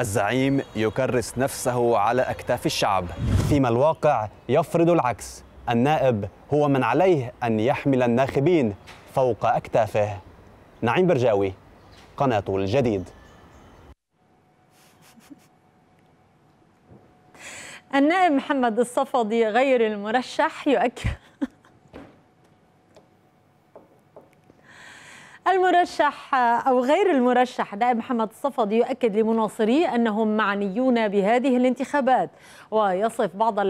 الزعيم يكرس نفسه على أكتاف الشعب فيما الواقع يفرض العكس النائب هو من عليه أن يحمل الناخبين فوق أكتافه نعيم برجاوي قناة الجديد النائب محمد الصفدي غير المرشح يؤكد المرشح أو غير المرشح نائب محمد الصفدي يؤكد لمناصريه أنهم معنيون بهذه الانتخابات ويصف بعض